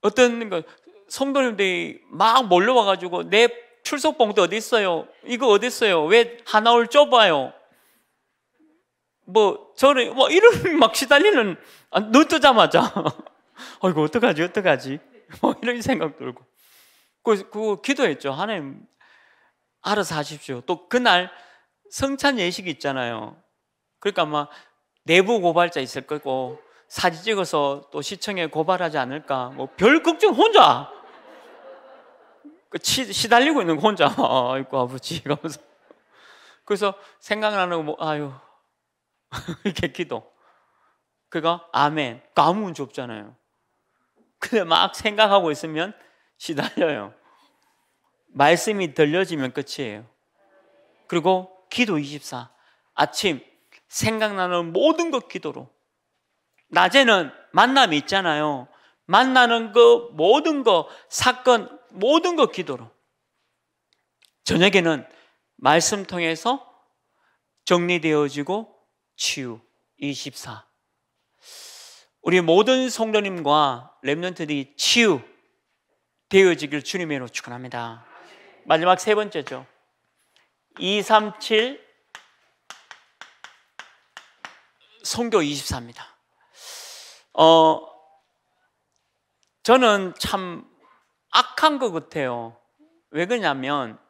어떤 거 성도님들이 막 몰려와가지고 내 출석 봉도 어디 있어요? 이거 어디 있어요? 왜 하나올 좁아요? 뭐 저는 뭐 이런 막 시달리는 아, 눈 뜨자마자 아이고 어떡하지 어떡하지 뭐 이런 생각 들고 그, 그 기도했죠 하나님 알아서 하십시오 또 그날 성찬 예식이 있잖아요 그러니까 아마 내부 고발자 있을 거고 사진 찍어서 또 시청에 고발하지 않을까 뭐별 걱정 혼자 그 치, 시달리고 있는 거 혼자 아, 아이고 아버지 이러면서 그래서 생각나는 뭐 아유 이렇게 기도 그가 아멘 까문 좁잖아요 근데 막 생각하고 있으면 시달려요 말씀이 들려지면 끝이에요 그리고 기도 24 아침 생각나는 모든 것 기도로. 낮에는 만남이 있잖아요. 만나는 그 모든 거, 사건, 모든 것 기도로. 저녁에는 말씀 통해서 정리되어지고 치유 24. 우리 모든 성도님과 랩런트들이 치유 되어지길 주님으로 축원합니다. 마지막 세 번째죠. 237 성교 24입니다. 어, 저는 참 악한 것 같아요. 왜 그러냐면,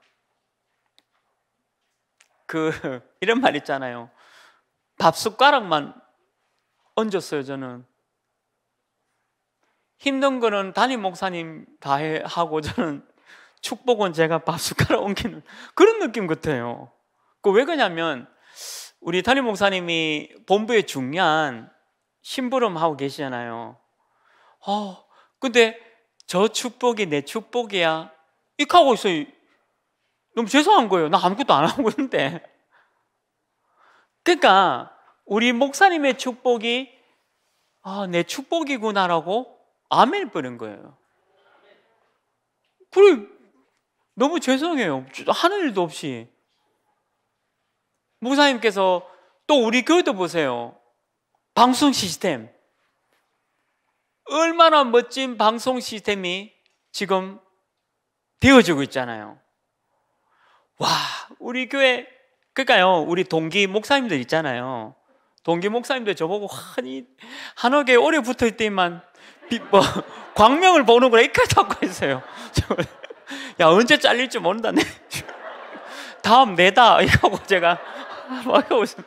그, 이런 말 있잖아요. 밥 숟가락만 얹었어요, 저는. 힘든 거는 담임 목사님 다 하고 저는 축복은 제가 밥 숟가락 옮기는 그런 느낌 같아요. 그 왜 그러냐면 우리 담임 목사님이 본부에 중요한 심부름 하고 계시잖아요. 어, 근데 저 축복이 내 축복이야. 이렇게 하고 있어요. 너무 죄송한 거예요. 나 아무것도 안 하고 있는데. 그러니까 우리 목사님의 축복이 아, 내 축복이구나라고 아멘 부른 거예요. 그리 너무 죄송해요. 하는 도 없이. 목사님께서 또 우리 교회도 보세요. 방송 시스템. 얼마나 멋진 방송 시스템이 지금 되어지고 있잖아요. 와, 우리 교회, 그니까요 우리 동기 목사님들 있잖아요. 동기 목사님들 저보고, 아 한옥에 오래 붙을 때만, 뭐, 광명을 보는 거 이까지 닦고 있어요. 야, 언제 잘릴지 모른다네. 다음 내다. 이러고 제가 막 하고 있어.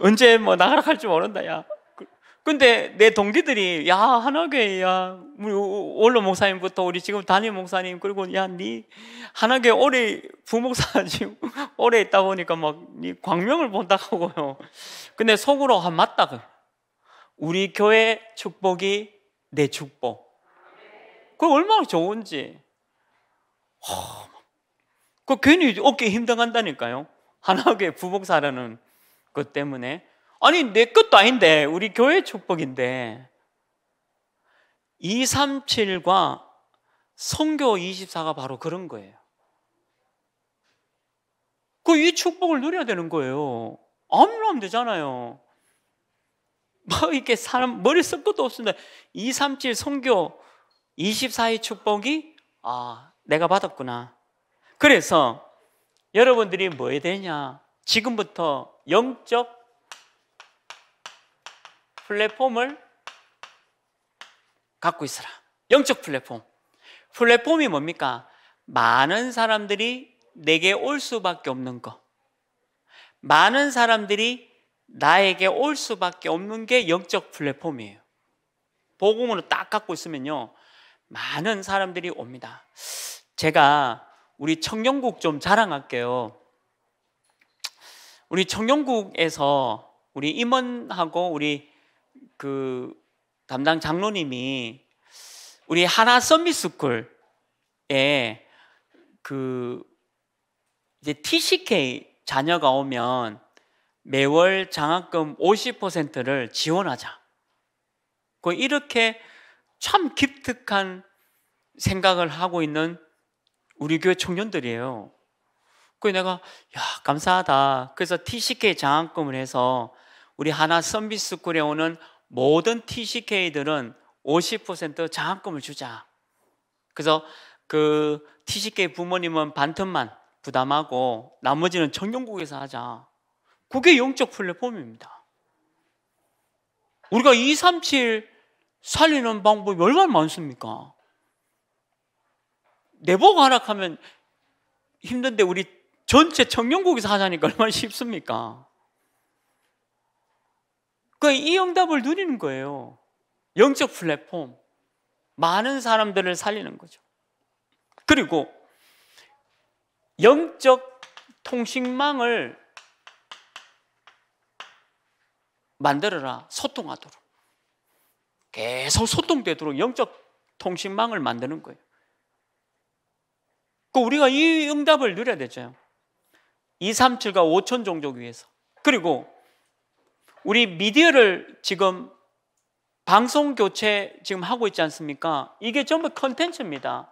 언제 뭐 나가라 할줄 모른다 야. 그, 근데 내 동기들이 야한학교회야 우리 원로 목사님부터 우리 지금 담임 목사님 그리고 야네 한학교회 오래 부목사 지금 오래 있다 보니까 막네 광명을 본다 하고요. 근데 속으로 한 아, 맞다 그. 우리 교회 축복이 내 축복. 그 얼마나 좋은지. 허, 그 괜히 어깨 힘들어간다니까요. 하나교에 부복사라는 것 때문에 아니 내 것도 아닌데 우리 교회 축복인데 237과 성교 24가 바로 그런 거예요. 그이 축복을 누려야 되는 거예요. 아무나 하면 되잖아요. 뭐 이렇게 사람 머리 쓸 것도 없습니다. 237 성교 24의 축복이 아 내가 받았구나. 그래서 여러분들이 뭐 해야 되냐? 지금부터 영적 플랫폼을 갖고 있어라. 영적 플랫폼. 플랫폼이 뭡니까? 많은 사람들이 내게 올 수밖에 없는 거. 많은 사람들이 나에게 올 수밖에 없는 게 영적 플랫폼이에요. 복음으로 딱 갖고 있으면요. 많은 사람들이 옵니다. 제가 우리 청년국 좀 자랑할게요. 우리 청년국에서 우리 임원하고 우리 그 담당 장로님이 우리 하나 서밋스쿨에 그 이제 TCK 자녀가 오면 매월 장학금 50%를 지원하자. 그 이렇게 참 기특한 생각을 하고 있는 우리 교회 청년들이에요. 그 내가 야 감사하다. 그래서 TCK 장학금을 해서 우리 하나 선비스쿨에 오는 모든 TCK들은 50% 장학금을 주자. 그래서 그 TCK 부모님은 반턴만 부담하고 나머지는 청년국에서 하자. 그게 영적 플랫폼입니다. 우리가 237 살리는 방법이 얼마나 많습니까? 내보고 하락하면 힘든데 우리 전체 청년국에서 하자니까 얼마나 쉽습니까? 그이 그러니까 응답을 누리는 거예요. 영적 플랫폼. 많은 사람들을 살리는 거죠. 그리고 영적 통신망을 만들어라. 소통하도록. 계속 소통되도록 영적 통신망을 만드는 거예요. 그 우리가 이 응답을 누려야 되죠. 237과 5천 종족 위에서. 그리고 우리 미디어를 지금 방송 교체 지금 하고 있지 않습니까? 이게 전부 컨텐츠입니다.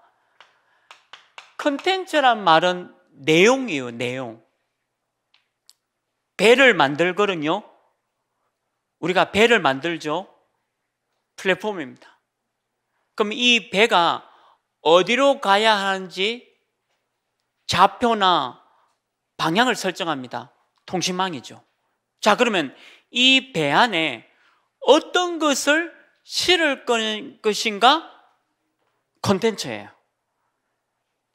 컨텐츠란 말은 내용이에요, 내용. 배를 만들거든요. 우리가 배를 만들죠. 플랫폼입니다. 그럼 이 배가 어디로 가야 하는지 좌표나 방향을 설정합니다. 통신망이죠. 자, 그러면 이 배 안에 어떤 것을 실을 것인가? 컨텐츠예요.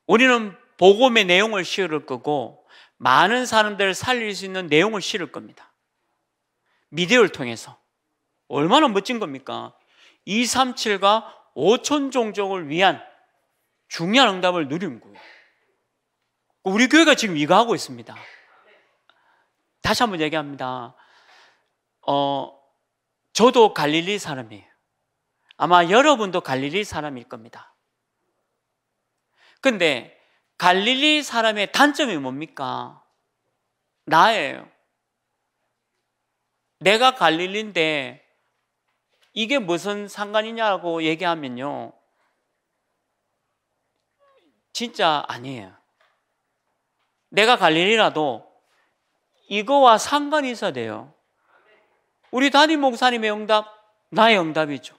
우리는 복음의 내용을 실을 거고 많은 사람들을 살릴 수 있는 내용을 실을 겁니다. 미디어를 통해서. 얼마나 멋진 겁니까? 237과 5천 종족을 위한 중요한 응답을 누린 거예요. 우리 교회가 지금 이거 하고 있습니다. 다시 한번 얘기합니다. 어, 저도 갈릴리 사람이에요. 아마 여러분도 갈릴리 사람일 겁니다. 근데 갈릴리 사람의 단점이 뭡니까? 나예요. 내가 갈릴리인데 이게 무슨 상관이냐고 얘기하면요. 진짜 아니에요. 내가 갈릴이라도 이거와 상관이 있어야 돼요. 우리 담임 목사님의 응답, 나의 응답이죠.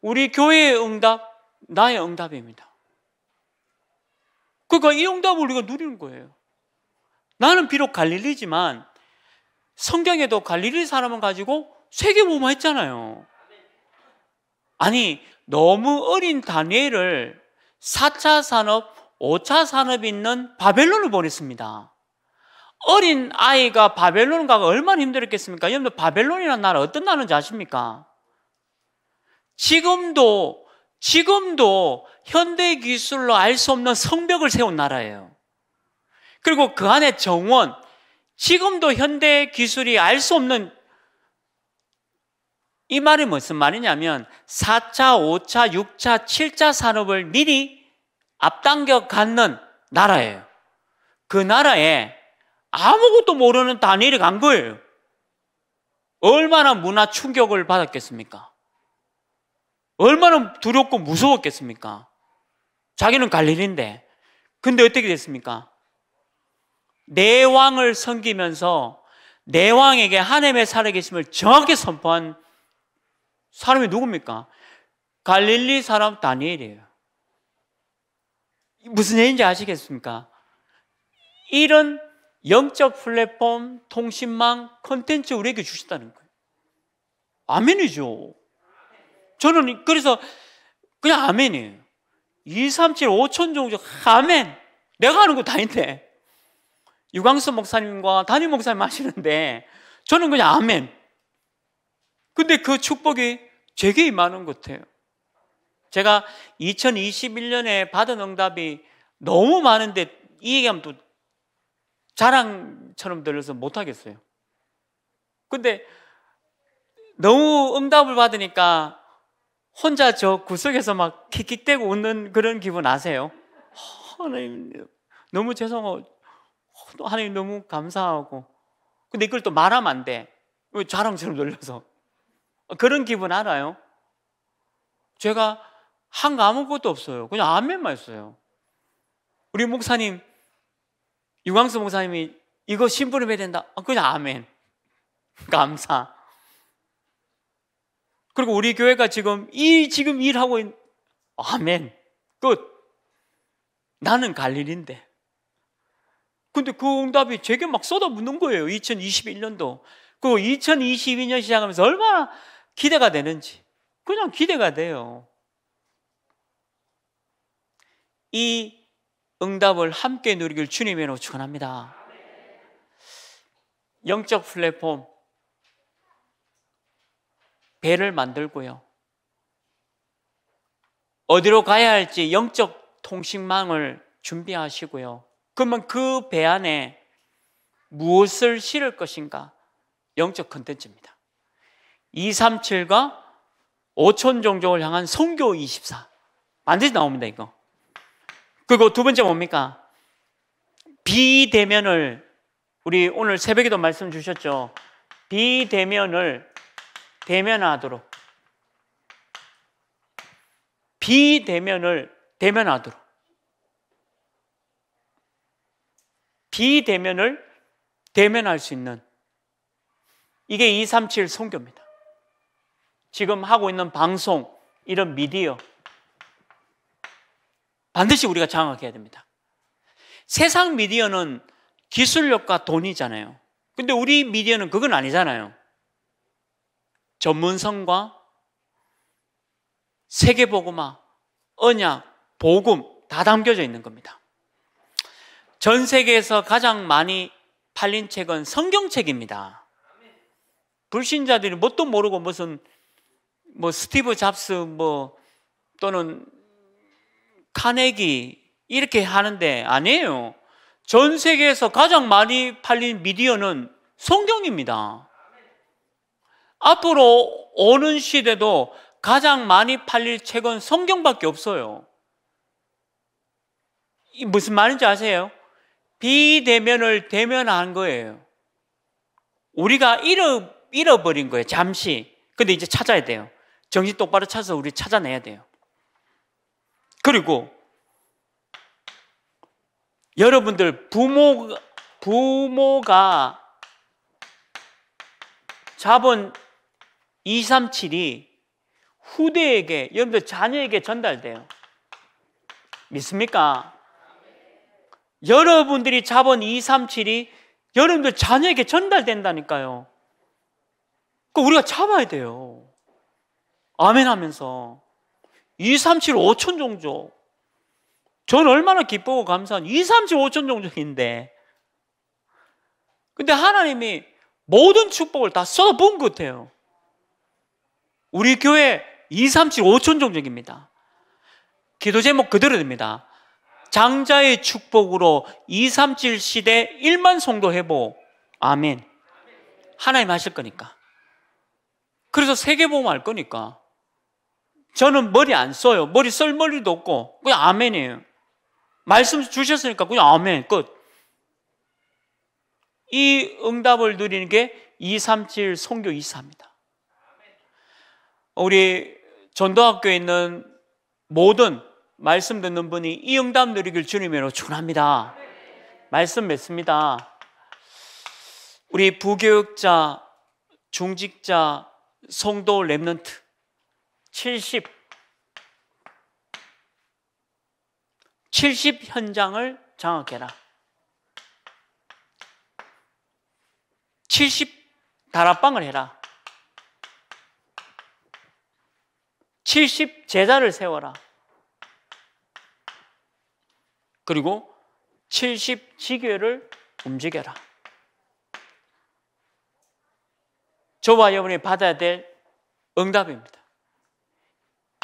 우리 교회의 응답, 나의 응답입니다. 그러니까 이 응답을 우리가 누리는 거예요. 나는 비록 갈릴리지만 성경에도 갈릴리 사람을 가지고 세계보험 했잖아요. 아니, 너무 어린 다니엘을 4차 산업 5차 산업이 있는 바벨론을 보냈습니다. 어린 아이가 바벨론 가가 얼마나 힘들었겠습니까? 여러분 바벨론이라는 나라 어떤 나라인지 아십니까? 지금도 지금도 현대 기술로 알 수 없는 성벽을 세운 나라예요. 그리고 그 안에 정원 지금도 현대 기술이 알 수 없는 이 말이 무슨 말이냐면 4차, 5차, 6차, 7차 산업을 미리 앞당겨 갖는 나라예요. 그 나라에 아무것도 모르는 다니엘이 간 거예요. 얼마나 문화 충격을 받았겠습니까? 얼마나 두렵고 무서웠겠습니까? 자기는 갈릴인데. 근데 어떻게 됐습니까? 내 왕을 섬기면서 내 왕에게 하나님의 살아계심을 정확히 선포한 사람이 누굽니까? 갈릴리 사람 다니엘이에요. 무슨 얘기인지 아시겠습니까? 이런 영적 플랫폼, 통신망, 컨텐츠 우리에게 주셨다는 거예요. 아멘이죠. 저는 그래서 그냥 아멘이에요. 2, 3, 7, 5천 종족, 아멘. 내가 하는 거다 있네. 유광수 목사님과 담임 목사님 하시는데 저는 그냥 아멘. 근데 그 축복이 제게 임하는 것 같아요. 제가 2021년에 받은 응답이 너무 많은데 이 얘기하면 또 자랑처럼 들려서 못하겠어요. 근데 너무 응답을 받으니까 혼자 저 구석에서 막 킥킥대고 웃는 그런 기분 아세요? 하나님 너무 죄송하고 하나님 너무 감사하고 근데 이걸 또 말하면 안 돼. 자랑처럼 놀려서 그런 기분 알아요? 제가 한거 아무것도 없어요. 그냥 아멘만 있어요 우리 목사님, 유광수 목사님이 이거 신부름해야 된다. 아, 그냥 아멘. 감사. 그리고 우리 교회가 지금 이 지금 일하고 있는 아멘. 끝. 나는 갈 일인데. 근데 그 응답이 제게 막 쏟아붓는 거예요. 2021년도. 그 2022년 시작하면서 얼마나 기대가 되는지. 그냥 기대가 돼요. 이 응답을 함께 누리길 주님의 로 축원합니다. 영적 플랫폼 배를 만들고요. 어디로 가야 할지 영적 통신망을 준비하시고요. 그러면 그 배 안에 무엇을 실을 것인가? 영적 컨텐츠입니다. 237과 5천 종족을 향한 성교 24. 반드시 나옵니다, 이거. 그리고 두 번째 뭡니까? 비대면을 우리 오늘 새벽에도 말씀 주셨죠. 비대면을 대면하도록 비대면을 대면하도록 비대면을 대면할 수 있는 이게 237 선교입니다. 지금 하고 있는 방송, 이런 미디어, 반드시 우리가 장악해야 됩니다. 세상 미디어는 기술력과 돈이잖아요. 근데 우리 미디어는 그건 아니잖아요. 전문성과 세계보고마, 언약, 복음 다 담겨져 있는 겁니다. 전 세계에서 가장 많이 팔린 책은 성경책입니다. 불신자들이 뭣도 모르고 무슨 뭐 스티브 잡스 뭐 또는 카네기 이렇게 하는데 아니에요. 전 세계에서 가장 많이 팔린 미디어는 성경입니다. 앞으로 오는 시대도 가장 많이 팔릴 책은 성경밖에 없어요. 무슨 말인지 아세요? 비대면을 대면한 거예요. 우리가 잃어, 잃어버린 거예요, 잠시. 근데 이제 찾아야 돼요. 정신 똑바로 찾아서 우리 찾아내야 돼요. 그리고 여러분들 부모 부모가 자본 237이 후대에게 여러분들 자녀에게 전달돼요. 믿습니까? 여러분들이 자본 237이 여러분들 자녀에게 전달된다니까요. 그 우리가 참아야 돼요. 아멘 하면서 2, 3, 7, 5천 종족. 전 얼마나 기쁘고 감사한 2, 3, 7, 5천 종족인데. 근데 하나님이 모든 축복을 다 써본 것 같아요. 우리 교회 2, 3, 7, 5천 종족입니다. 기도 제목 그대로 됩니다. 장자의 축복으로 2, 3, 7 시대 1만 송도 회복. 아멘. 하나님 하실 거니까. 그래서 세계보험 할 거니까. 저는 머리 안 써요. 머리 쓸 머리도 없고 그냥 아멘이에요. 말씀 주셨으니까 그냥 아멘 끝. 이 응답을 누리는 게 237 성교 24입니다. 우리 전도학교에 있는 모든 말씀 듣는 분이 이 응답 누리길 주님으로 축원합니다. 말씀 맺습니다. 우리 부교육자, 중직자, 성도 랩런트 70, 70 현장을 장악해라. 70 다락방을 해라. 70 제자를 세워라. 그리고 70 지교를 움직여라. 저와 여러분이 받아야 될 응답입니다.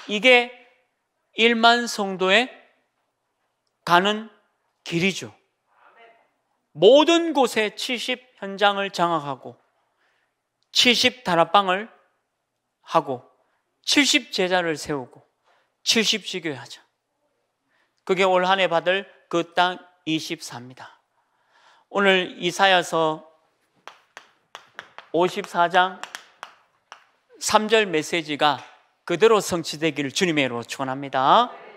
이게 일만성도에 가는 길이죠. 모든 곳에 70 현장을 장악하고 70 다락방을 하고 70 제자를 세우고 70 지교하자. 그게 올 한해 받을 그 땅 24입니다. 오늘 이사야서 54장 3절 메시지가 그대로 성취되기를 주님의 이름으로 축원합니다.